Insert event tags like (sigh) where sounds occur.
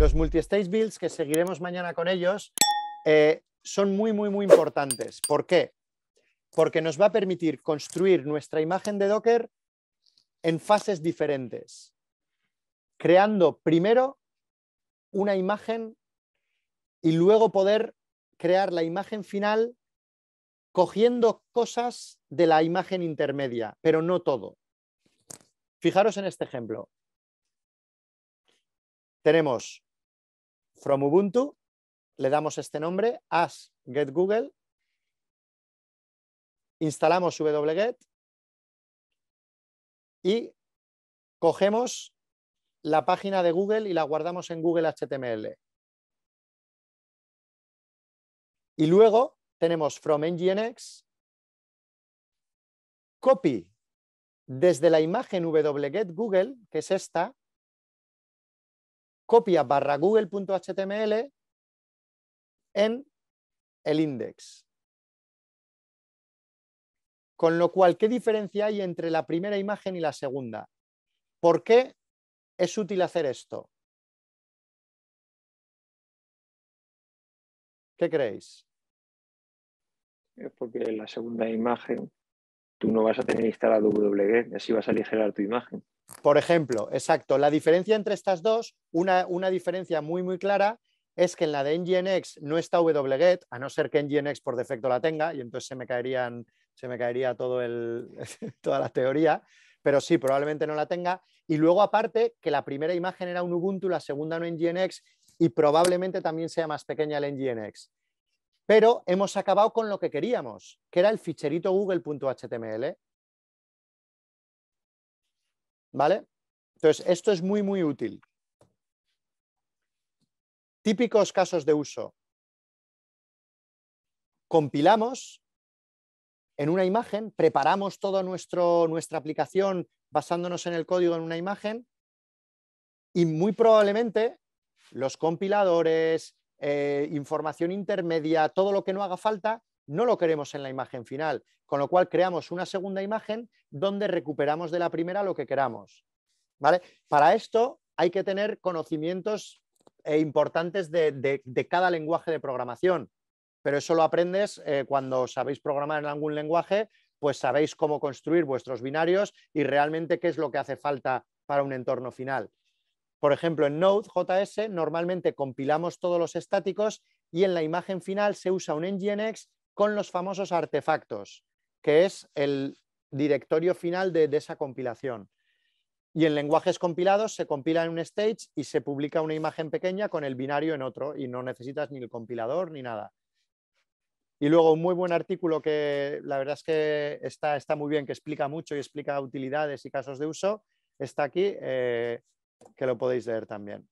Los multi-stage builds, que seguiremos mañana con ellos, eh, son muy, muy, muy importantes. ¿Por qué? Porque nos va a permitir construir nuestra imagen de Docker en fases diferentes, creando primero una imagen y luego poder crear la imagen final cogiendo cosas de la imagen intermedia, pero no todo. Fijaros en este ejemplo. Tenemos From Ubuntu le damos este nombre, as get Google, instalamos wget y cogemos la página de Google y la guardamos en Google HTML. Y luego tenemos from nginx copy desde la imagen wget Google, que es esta, copia barra google.html en el index. Con lo cual, ¿qué diferencia hay entre la primera imagen y la segunda? ¿Por qué es útil hacer esto? ¿Qué creéis? Es porque la segunda imagen tú no vas a tener instalado WG así vas a aligerar tu imagen. Por ejemplo, exacto. La diferencia entre estas dos, una, diferencia muy, muy clara, es que en la de Nginx no está wget, a no ser que Nginx por defecto la tenga, y entonces se me, caería todo el, (laughs) toda la teoría, pero sí, probablemente no la tenga. Y luego aparte, que la primera imagen era un Ubuntu, la segunda no Nginx, y probablemente también sea más pequeña la Nginx pero hemos acabado con lo que queríamos, que era el ficherito google.html. ¿Vale? Entonces, esto es muy, muy útil. Típicos casos de uso. Compilamos en una imagen, preparamos toda nuestra aplicación basándonos en el código en una imagen y muy probablemente los compiladores, eh, información intermedia, todo lo que no haga falta, no lo queremos en la imagen final. Con lo cual creamos una segunda imagen donde recuperamos de la primera lo que queramos. Para esto hay que tener conocimientos eh, importantes de, cada lenguaje de programación. Pero eso lo aprendes eh, cuando sabéis programar en algún lenguaje, pues sabéis cómo construir vuestros binarios y realmente qué es lo que hace falta para un entorno final. Por ejemplo, en Node.js normalmente compilamos todos los estáticos y en la imagen final se usa un nginx con los famosos artefactos, que es el directorio final de, esa compilación. Y en lenguajes compilados se compila en un stage y se publica una imagen pequeña con el binario en otro y no necesitas ni el compilador ni nada. Y luego un muy buen artículo que la verdad es que está, está muy bien, que explica mucho y explica utilidades y casos de uso, está aquí, eh, que lo podéis leer también.